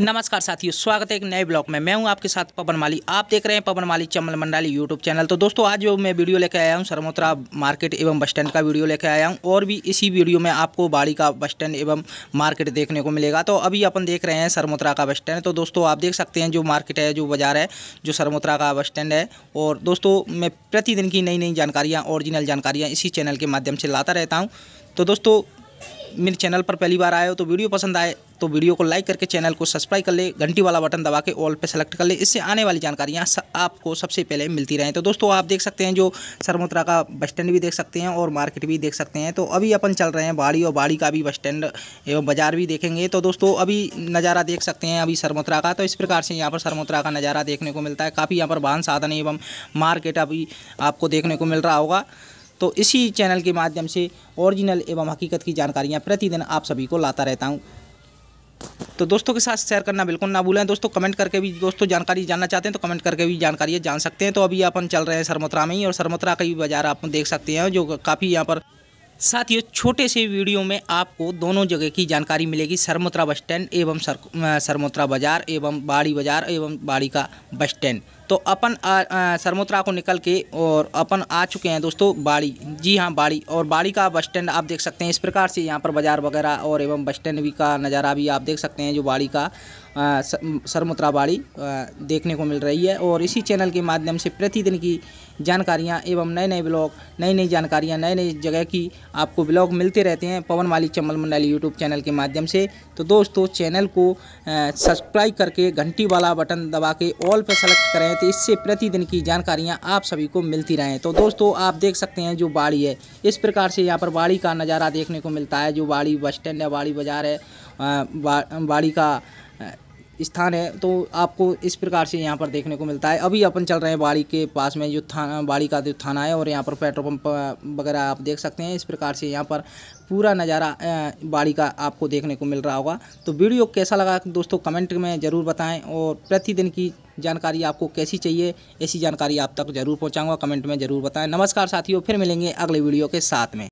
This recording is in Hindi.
नमस्कार साथियों स्वागत है एक नए ब्लॉग में मैं हूं आपके साथ पवन माली आप देख रहे हैं पवन माली चमल मंडाली यूट्यूब चैनल तो दोस्तों आज जो मैं वीडियो लेकर आया हूं सरमोत्रा मार्केट एवं बस स्टैंड का वीडियो लेकर आया हूं और भी इसी वीडियो में आपको बाड़ी का बस स्टैंड एवं मार्केट देखने को मिलेगा तो अभी अपन देख रहे हैं सरमोत्रा का बस स्टैंड तो दोस्तों आप देख सकते हैं जो मार्केट है जो बाजार है जो सरमोत्रा का बस स्टैंड है और दोस्तों मैं प्रतिदिन की नई नई जानकारियाँ ओरिजिनल जानकारियाँ इसी चैनल के माध्यम से लाता रहता हूँ तो दोस्तों मेरे चैनल पर पहली बार आए हो तो वीडियो पसंद आए तो वीडियो को लाइक करके चैनल को सब्सक्राइब कर ले घंटी वाला बटन दबा के ऑल पे सेलेक्ट कर ले इससे आने वाली जानकारियाँ आपको सबसे पहले मिलती रहें तो दोस्तों आप देख सकते हैं जो सरमोत्रा का बस स्टैंड भी देख सकते हैं और मार्केट भी देख सकते हैं तो अभी अपन चल रहे हैं बाड़ी और बाड़ी का भी बस स्टैंड एवं बाजार भी देखेंगे तो दोस्तों अभी नज़ारा देख सकते हैं अभी सरमोत्रा का तो इस प्रकार से यहाँ पर सरमुत्रा का नज़ारा देखने को मिलता है काफ़ी यहाँ पर वाहन साधन एवं मार्केट अभी आपको देखने को मिल रहा होगा तो इसी चैनल के माध्यम से ओरिजिनल एवं हकीकत की जानकारियाँ प्रतिदिन आप सभी को लाता रहता हूँ तो दोस्तों के साथ शेयर करना बिल्कुल ना भूलें दोस्तों कमेंट करके भी दोस्तों जानकारी जानना चाहते हैं तो कमेंट करके भी जानकारी जान सकते हैं तो अभी अपन चल रहे हैं सरमोत्रा में ही और सरमोत्रा का भी बाजार आप देख सकते हैं जो काफ़ी यहाँ पर साथ ही छोटे से वीडियो में आपको दोनों जगह की जानकारी मिलेगी सरमोत्रा बस स्टैंड एवं सर सरमोत्रा बाज़ार एवं बाड़ी बाज़ार एवं बाड़ी का बस स्टैंड तो अपन सरमोत्रा को निकल के और अपन आ चुके हैं दोस्तों बाड़ी जी हाँ बाड़ी और बाड़ी का बस स्टैंड आप देख सकते हैं इस प्रकार से यहाँ पर बाज़ार वगैरह और एवं बस स्टैंड भी का नज़ारा भी आप देख सकते हैं जो बाड़ी का सरमुत्रा बाड़ी देखने को मिल रही है और इसी चैनल के माध्यम से प्रतिदिन की जानकारियाँ एवं नए नए ब्लॉग नई नई जानकारियाँ नए नए जगह की आपको ब्लॉग मिलते रहते हैं पवन माली चम्बल मंडली यूट्यूब चैनल के माध्यम से तो दोस्तों चैनल को सब्सक्राइब करके घंटी वाला बटन दबा के ऑल पर सेलेक्ट करें रहते इससे प्रतिदिन की जानकारियां आप सभी को मिलती रहें तो दोस्तों आप देख सकते हैं जो बाड़ी है इस प्रकार से यहाँ पर बाड़ी का नज़ारा देखने को मिलता है जो बाड़ी बस स्टैंड है बाड़ी बाज़ार है बाड़ी का स्थान है तो आपको इस प्रकार से यहाँ पर देखने को मिलता है अभी अपन चल रहे हैं बाड़ी के पास में जो थाना बाड़ी का जो थाना है और यहाँ पर पेट्रोल पंप वगैरह आप देख सकते हैं इस प्रकार से यहाँ पर पूरा नज़ारा बाड़ी का आपको देखने को मिल रहा होगा तो वीडियो कैसा लगा दोस्तों कमेंट में ज़रूर बताएँ और प्रतिदिन की जानकारी आपको कैसी चाहिए ऐसी जानकारी आप तक जरूर पहुँचाऊँगा कमेंट में ज़रूर बताएँ नमस्कार साथियों फिर मिलेंगे अगले वीडियो के साथ में